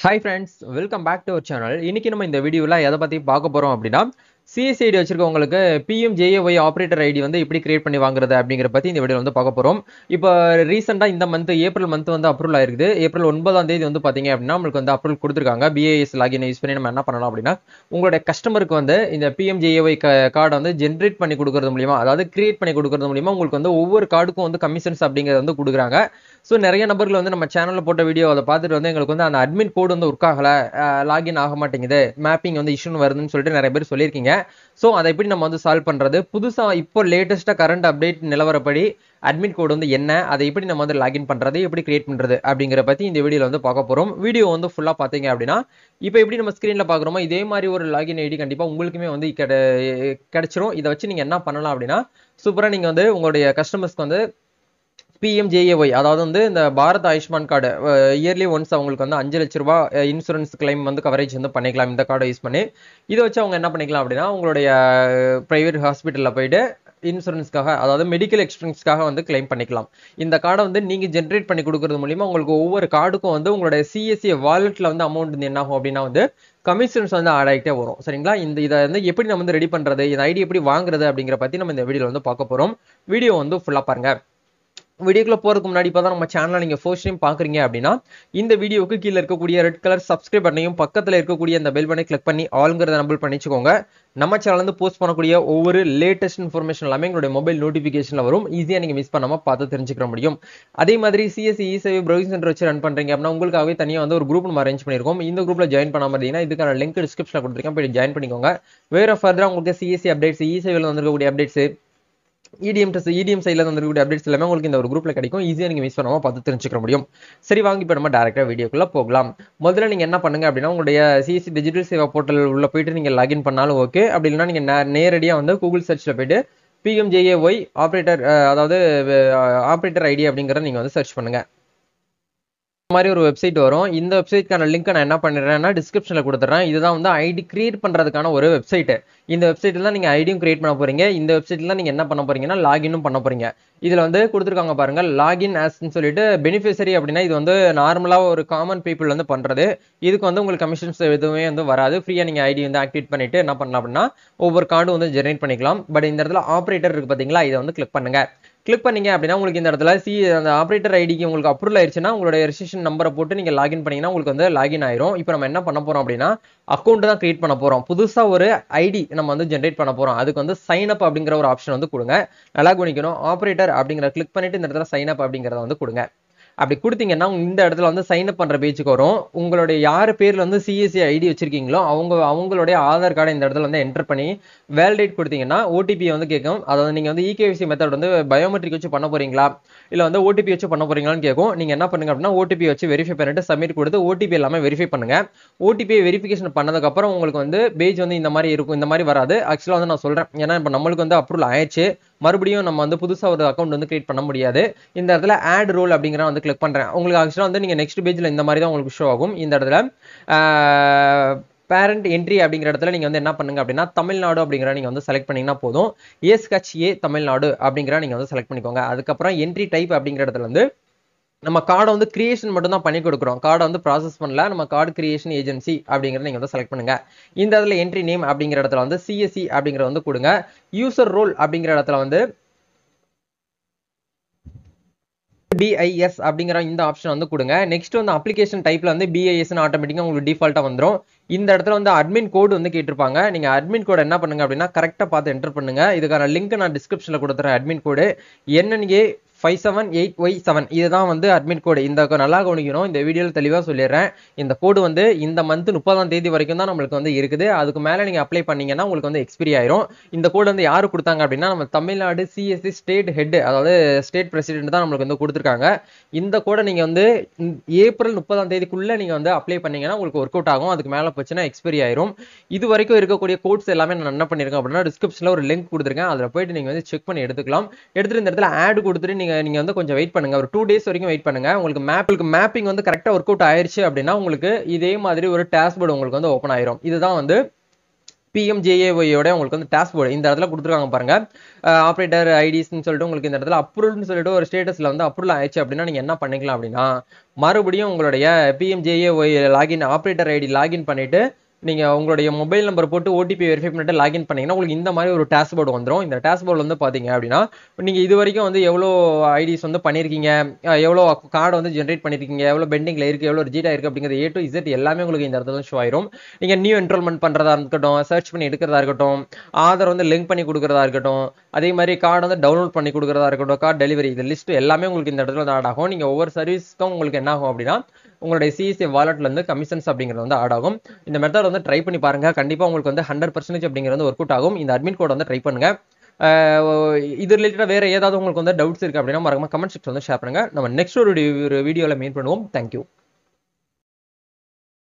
hi friends welcome back to our channel இன்னைக்கு நம்ம இந்த வீடியோவில் எதை பற்றி பார்க்க போகிறோம் அப்படின்னா சிஎஸ்ஐடி வச்சிருக்கவங்களுக்கு பிஎம் ஜேஏஒய் ஆப்ரேட்டர் ஐடி வந்து எப்படி கிரியேட் பண்ணி வாங்குறது அப்படிங்கிற பற்றி இந்த வீடியோ வந்து பார்க்க போறோம் இப்போ ரீசெண்டாக இந்த மந்த் ஏப்ரல் மந்த் வந்து அப்ரூவல் ஆயிருக்குது ஏப்ரல் ஒன்பதாம் தேதி வந்து பார்த்தீங்க அப்படின்னா நம்மளுக்கு வந்து அப்ரூவல் கொடுத்துருக்காங்க பிஏஎஸ் லாகின் யூஸ் பண்ணி நம்ம என்ன பண்ணலாம் அப்படின்னா உங்களுடைய கஸ்டமருக்கு வந்து இந்த பிஎம் ஜேஏஒய் கார்டை வந்து ஜென்ரேட் பண்ணி கொடுக்கறது மூலியமா அதாவது கிரியேட் பண்ணி கொடுக்கறது மூலியமா உங்களுக்கு வந்து ஒவ்வொரு கார்டுக்கும் வந்து கமிஷன்ஸ் அப்படிங்கிறது வந்து கொடுக்குறாங்க ஸோ நிறைய நபர்கள் வந்து நம்ம சேனலில் போட்ட வீடியோ அதை பார்த்துட்டு வந்து எங்களுக்கு வந்து அந்த அட்மின் கோடு வந்து ஒர்க் ஆகலை லாகின் ஆக மாட்டேங்குது மேப்பிங் வந்து இஷ்யூன்னு வருதுன்னு சொல்லிட்டு நிறைய பேர் சொல்லியிருக்கீங்க ஸோ அதை எப்படி நம்ம வந்து சால்வ் பண்ணுறது புதுசாக இப்போ லேட்டஸ்ட்டாக கரண்ட் அப்டேட் நிலவரப்படி அட்மிட் கோடு வந்து என்ன அதை எப்படி நம்ம வந்து லாகின் பண்ணுறது எப்படி கிரியேட் பண்ணுறது அப்படிங்கிற பற்றி இந்த வீடியோவில் வந்து பார்க்க போகிறோம் வீடியோ வந்து ஃபுல்லாக பார்த்தீங்க அப்படின்னா இப்போ எப்படி நம்ம ஸ்க்ரீனில் பார்க்குறோமோ இதே மாதிரி ஒரு லாகின் ஐடி கண்டிப்பாக உங்களுக்குமே வந்து கிடைச்சிரும் இதை வச்சு நீங்கள் என்ன பண்ணலாம் அப்படின்னா சூப்பராக நீங்கள் வந்து உங்களுடைய கஸ்டமர்ஸ்க்கு வந்து பிஎம்ஜேஏஒய் அதாவது வந்து இந்த Bharat Ayushman card yearly once அவங்களுக்கு வந்து அஞ்சு லட்ச ரூபா இன்சூரன்ஸ் கிளைம் வந்து கவரேஜ் வந்து பண்ணிக்கலாம் இந்த கார்டை யூஸ் பண்ணி இதை வச்சு அவங்க என்ன பண்ணிக்கலாம் அப்படின்னா அவங்களுடைய ப்ரைவேட் ஹாஸ்பிட்டலில் போயிட்டு இன்சூரன்ஸ்க்காக அதாவது மெடிக்கல் எக்ஸ்பென்ஸ்க்காக வந்து கிளைம் பண்ணிக்கலாம் இந்த கார்டை வந்து நீங்கள் ஜென்ரேட் பண்ணி கொடுக்குறது மூலிமா உங்களுக்கு ஒவ்வொரு கார்டுக்கும் வந்து உங்களுடைய சிஎஸ்சி வாலெட்டில் e வந்து அமௌண்ட் வந்து என்ன ஆகும் அப்படின்னா வந்து கமிஷன்ஸ் வந்து ஆட் ஆகிட்டே வரும் சரிங்களா இந்த இதை வந்து எப்படி நம்ம வந்து ரெடி பண்ணுறது இந்த ஐடி எப்படி வாங்குறது அப்படிங்கிற பற்றி நம்ம இந்த வீடியோவில் வந்து பார்க்க போகிறோம் வீடியோ வந்து ஃபுல்லாக பாருங்கள் வீடியோக்குள்ள போறதுக்கு முன்னாடி பார்த்தா நம்ம சேனலை நீங்க ஃபர்ஸ்ட் டைம் பாக்குறீங்க அப்படின்னா இந்த வீடியோக்கு கீழே இருக்கக்கூடிய ரெட் கலர் சப்ஸ்கிரைப் பண்ணையும் பக்கத்துல இருக்கக்கூடிய அந்த பெல் பண்ணை கிளிக் பண்ணி ஆளுங்கிறத நம்பர் பண்ணிச்சுக்கோங்க நம்ம வந்து போஸ்ட் பண்ணக்கூடிய ஒவ்வொரு லேட்டஸ்ட் இன்ஃபர்மேஷன் எல்லாமே எங்களுடைய மொபைல் நோட்டிபிகேஷன்ல வரும் ஈஸியாக நீங்கள் மிஸ் பண்ணாம பார்த்து தெரிஞ்சுக்க முடியும் அதே மாதிரி சிஎஸ்சி இ சேவை ப்ரௌசிங் சென்டர் வச்சு ரன் பண்ணுறீங்க அப்படின்னா உங்களுக்காகவே தனியாக வந்து ஒரு குரூப் நம்ம அரேஞ்ச் பண்ணிருக்கோம் இந்த குரூப்ல ஜாயின் பண்ண மாதிரினா இதுக்கான லிங்க் டிஸ்கிரிப்ஷனில் கொடுத்துருக்கேன் போய் ஜாயின் பண்ணிக்கோங்க வேற ஃபர்தரா உங்களுக்கு சிஎஸ்சி அப்டேட்ஸ் இ வந்து வந்திருக்கக்கூடிய அப்டேட்ஸ் இடிஎம் டெஸ்ட் இடிஎம் சைடில் வந்துருக்கக்கூடிய அப்டேட்ஸ் எல்லாமே உங்களுக்கு இந்த ஒரு குரூப்பில் கிடைக்கும் ஈஸியாக நீங்கள் மிஸ் பண்ணாமல் பார்த்து தெரிஞ்சுக்க முடியும் சரி வாங்கி இப்போ நம்ம டேரெக்டாக வீடியோக்குள்ளே போகலாம் முதல்ல நீங்கள் என்ன பண்ணுங்க அப்படின்னா உங்களுடைய சிசி டிஜிட்டல் சேவா போர்ட்டல் உள்ள போயிட்டு நீங்கள் லாகின் பண்ணாலும் ஓகே அப்படி இல்லைனா நீங்கள் நேரடியாக வந்து கூகுள் சர்ச்சில் போயிட்டு பிஎம்ஜேஏஒய் ஆப்ரேட்டர் அதாவது ஆப்ரேட்டர் ஐடி அப்படிங்கிறத நீங்கள் வந்து சர்ச் பண்ணுங்கள் மாதிரி ஒரு வெப்சைட் வரும் இந்த வெப்சைட்கான லிங்க் நான் என்ன பண்ணிடுறேன்னா டிஸ்கிரிப்ஷனில் கொடுத்துட்றேன் இதுதான் வந்து ஐடி கிரியேட் பண்ணுறதுக்கான ஒரு வெப்சைட்டு இந்த வெப்சைட்டில் தான் நீங்கள் ஐடியும் கிரியேட் பண்ண போகிறீங்க இந்த வெப்சைட்டில் நீங்கள் என்ன பண்ண போகிறீங்கன்னா லாகினும் பண்ண போகிறீங்க இதில் வந்து கொடுத்துருக்காங்க பாருங்கள் லாகின் ஆஸ்ன்னு சொல்லிட்டு பெனிஃபிஷரி அப்படின்னா இது வந்து நார்மலாக ஒரு காமன் பீப்புள் வந்து பண்ணுறது இதுக்கு வந்து உங்களுக்கு கமிஷன்ஸ் எதுவுமே வந்து வராது ஃப்ரீயாக நீங்கள் ஐடி வந்து ஆக்டிவேட் பண்ணிவிட்டு என்ன பண்ணலாம் அப்படின்னா ஒவ்வொரு கார்டும் வந்து ஜெனரேட் பண்ணிக்கலாம் பட் இந்த இடத்துல ஆப்ரேட்டர் இருக்குது பார்த்தீங்களா இதை வந்து கிளிக் பண்ணுங்கள் கிளிக் பண்ணீங்க அப்படின்னா உங்களுக்கு இந்த இடத்துல சி அந்த ஆப்ரேட்டர் ஐடிக்கு உங்களுக்கு அப்ரூவல் ஆயிடுச்சுன்னா உங்களுடைய ரெஜிஸ்ட்ரேஷன் நம்பரை போட்டு நீங்கள் லாகின் பண்ணிங்கன்னா உங்களுக்கு வந்து லாகின் ஆயிரும் இப்போ நம்ம என்ன பண்ண போகிறோம் அப்படின்னா அக்கௌண்ட் தான் கிரியேட் பண்ண போகிறோம் புதுசாக ஒரு ஐடி நம்ம வந்து ஜென்ரேட் பண்ண போகிறோம் அதுக்கு வந்து சைன் அப் அப்படிங்கிற ஒரு ஆப்ஷன் வந்து கொடுங்க நல்லா குணிக்கணும் ஆப்ரேட்டர் அப்படிங்கிற கிளிக் பண்ணிட்டு இந்த இடத்துல சைன் அப் அப்படிங்கிறத வந்து கொடுங்க அப்படி கொடுத்தீங்கன்னா இந்த இடத்துல வந்து சைன் அப் பண்ணுற பேஜுக்கு வரும் உங்களுடைய யார் பேரில் வந்து சிஎஸ்சி ஐடி வச்சிருக்கீங்களோ அவங்க அவங்களுடைய ஆதார் கார்டை இந்த இடத்துல வந்து என்டர் பண்ணி வேலிடேட் கொடுத்தீங்கன்னா ஓடிபி வந்து கேட்கும் அதாவது நீங்கள் வந்து இகேவிசி e மெத்தட் வந்து பயோமெட்ரிக் வச்சு பண்ண போகிறீங்களா இல்லை வந்து ஓடிபி வச்சு பண்ண போகிறீங்களான்னு கேட்கும் நீங்கள் என்ன பண்ணுங்க அப்படின்னா ஓடிபி வச்சு வெரிஃபை பண்ணிட்டு சப்மிட் கொடுத்து ஓடிபி எல்லாமே வெரிஃபை பண்ணுங்கள் ஓடிபி வெரிஃபிகேஷன் பண்ணதுக்கப்புறம் உங்களுக்கு வந்து பேஜ் வந்து இந்த மாதிரி இருக்கும் இந்த மாதிரி வராது ஆக்சுவலாக வந்து நான் சொல்கிறேன் ஏன்னா இப்போ நம்மளுக்கு வந்து அப்ரூவல் ஆயிடுச்சு மறுபடியும் நம்ம வந்து புதுசாக ஒரு அக்கௌண்ட் வந்து கிரியேட் பண்ண முடியாது இந்த இடத்துல ஆட் ரோல் அப்படிங்கிற வந்து கிளிக் பண்ணுறேன் உங்களுக்கு ஆக்சுவலாக வந்து நீங்கள் நெக்ஸ்ட் பேஜில் இந்த மாதிரி தான் உங்களுக்கு ஷோ ஆகும் இந்த இடத்துல பேரண்ட் என்ட்ரி அப்படிங்கிற இடத்துல நீங்கள் வந்து என்ன பண்ணுங்க அப்படின்னா தமிழ்நாடு அப்படிங்கிற நீங்கள் வந்து செலக்ட் பண்ணிங்கன்னா போதும் ஏஸ் ஹெச் ஏ தமிழ்நாடு அப்படிங்கிற நீங்கள் வந்து செலக்ட் பண்ணிக்கோங்க அதுக்கப்புறம் என்ட்ரி டைப் அப்படிங்கிற இடத்துல வந்து நம்ம கார்டை வந்து கிரியேஷன் மட்டும் தான் பண்ணி கொடுக்குறோம் கார்டை வந்து ப்ராசஸ் பண்ணல நம்ம கார்டு கிரியேஷன் ஏஜென்சி அப்படிங்கிறத நீங்கள் வந்து செலக்ட் பண்ணுங்க இந்த இடத்துல என்ட்ரி நேம் அப்படிங்கிற இடத்துல வந்து சிஎஸ்சி அப்படிங்கிறத வந்து கொடுங்க யூசர் ரோல் அப்படிங்கிற இடத்துல வந்து பிஐஎஸ் அப்படிங்கிற இந்த ஆப்ஷன் வந்து கொடுங்க நெக்ஸ்ட் வந்து அப்ளிகேஷன் டைப்ல வந்து பிஐஎஸ் ஆட்டோமேட்டிக்காக உங்களுக்கு டிஃபால்ட்டாக வந்துடும் இந்த இடத்துல வந்து அட்மின் கோடு வந்து கேட்டிருப்பாங்க நீங்க அட்மின் கோடு என்ன பண்ணுங்க அப்படின்னா கரெக்டாக பார்த்து என்டர் பண்ணுங்க இதுக்கான லிங்க் நான் டிஸ்கிரிப்ஷன்ல கொடுத்துறேன் அட்மின் கோடு என்னன்னு five seven eight Y seven இதுதான் வந்து அட்மிட் கோடு இந்த நல்லா கவனிக்கணும் இந்த வீடியோவில் தெளிவாக சொல்லிடுறேன் இந்த கோடு வந்து இந்த மந்த் முப்பதாம் தேதி வரைக்கும் தான் நம்மளுக்கு வந்து இருக்குது அதுக்கு மேலே நீங்கள் அப்ளை பண்ணீங்கன்னா உங்களுக்கு வந்து எக்ஸ்பிரி ஆயிரும் இந்த கோடு வந்து யார் கொடுத்தாங்க அப்படின்னா நம்ம தமிழ்நாடு சிஎஸ்சி ஸ்டேட் ஹெட் அதாவது ஸ்டேட் பிரசிடென்ட் தான் நம்மளுக்கு வந்து கொடுத்துருக்காங்க இந்த கோடை நீங்கள் வந்து ஏப்ரல் முப்பதாம் தேதிக்குள்ளே நீங்கள் வந்து அப்ளை பண்ணீங்கன்னா உங்களுக்கு ஒர்க் அவுட் ஆகும் அதுக்கு மேலே போச்சுன்னா எக்ஸ்பிரி ஆயிரும் இது வரைக்கும் இருக்கக்கூடிய கோட்ஸ் எல்லாமே நான் என்ன பண்ணியிருக்கேன் அப்படின்னா டிஸ்கிரிப்ஷனில் ஒரு லிங்க் கொடுத்துருக்கேன் அதில் போயிட்டு நீங்கள் வந்து செக் பண்ணி எடுத்துக்கலாம் எடுத்துகிட்டு இந்த இடத்துல ஆட் கொடுத்துட்டு நீங்கள் நீங்க நீங்க வந்து கொஞ்சம் வெயிட் பண்ணுங்க ஒரு டூ டேஸ் வரைக்கும் வெயிட் பண்ணுங்க உங்களுக்கு மேப்புக்கு மேப்பிங் வந்து கரெக்டா ஒர்க் அவுட் ஆயிருச்சு அப்படின்னா உங்களுக்கு இதே மாதிரி ஒரு டேஷ்போர்டு உங்களுக்கு வந்து ஓப்பன் ஆயிரும் இதுதான் வந்து பிஎம்ஜேஏஒயோட உங்களுக்கு வந்து டாஸ்க் போர்டு இந்த இடத்துல கொடுத்துருக்காங்க பாருங்க ஆப்ரேட்டர் ஐடிஸ்ன்னு சொல்லிட்டு உங்களுக்கு இந்த இடத்துல அப்ரூவ்னு சொல்லிட்டு ஒரு ஸ்டேட்டஸ்ல வந்து அப்ரூவல் ஆயிடுச்சு அப்படின்னா நீங்க என்ன பண்ணிக்கலாம் அப்படின்னா மறுபடியும் உங்களுடைய PMJAY login operator ID login பண்ணிட்டு நீங்கள் உங்களுடைய மொபைல் நம்பர் போட்டு ஓடிபி வெரிஃபை பண்ணிட்டு லாகின் பண்ணீங்கன்னா உங்களுக்கு இந்த மாதிரி ஒரு போர்டு வந்துடும் இந்த போர்டு வந்து பார்த்தீங்க அப்படின்னா நீங்கள் இது வரைக்கும் வந்து எவ்வளோ ஐடிஸ் வந்து பண்ணியிருக்கீங்க எவ்வளோ கார்டு வந்து ஜென்ரேட் பண்ணியிருக்கீங்க எவ்வளோ பெண்டிங்கில் இருக்குது எவ்வளோ ரிஜிட்டாக ஆயிருக்கு அப்படிங்கிறது ஏ டு இசட் எல்லாமே உங்களுக்கு இந்த இடத்துல ஷோ ஆயிரும் நீங்கள் நியூ என்ரோல்மெண்ட் பண்ணுறதா இருக்கட்டும் சர்ச் பண்ணி எடுக்கிறதா இருக்கட்டும் ஆதார் வந்து லிங்க் பண்ணி கொடுக்குறதா இருக்கட்டும் அதே மாதிரி கார்டு வந்து டவுன்லோட் பண்ணி கொடுக்குறதா இருக்கட்டும் கார்டு டெலிவரி இது லிஸ்ட் எல்லாமே உங்களுக்கு இந்த இடத்துல ஆட் ஆகும் நீங்கள் ஒவ்வொரு சர்வீஸ்க்கும் உங்களுக்கு என்ன ஆகும் அப்படின்னா உங்களுடைய சிஎஸ்சி இருந்து கமிஷன்ஸ் அப்படிங்கிறது வந்து ஆட் ஆகும் இந்த மெத்தட் வந்து ட்ரை பண்ணி பாருங்க கண்டிப்பா உங்களுக்கு வந்து ஹண்ட்ரட் பர்சன்டேஜ் அப்படிங்கிறது ஒர்க் அவுட் ஆகும் இந்த அட்மின் கோட் வந்து ட்ரை பண்ணுங்க இது ரிலேட்டடா வேற ஏதாவது உங்களுக்கு வந்து டவுட்ஸ் இருக்கு அப்படின்னா மறக்காம கமெண்ட் செக்ஷன் வந்து ஷேர் பண்ணுங்க நம்ம நெக்ஸ்ட் ஒரு வீடியோவில் மீட் பண்ணுவோம் தேங்க்யூ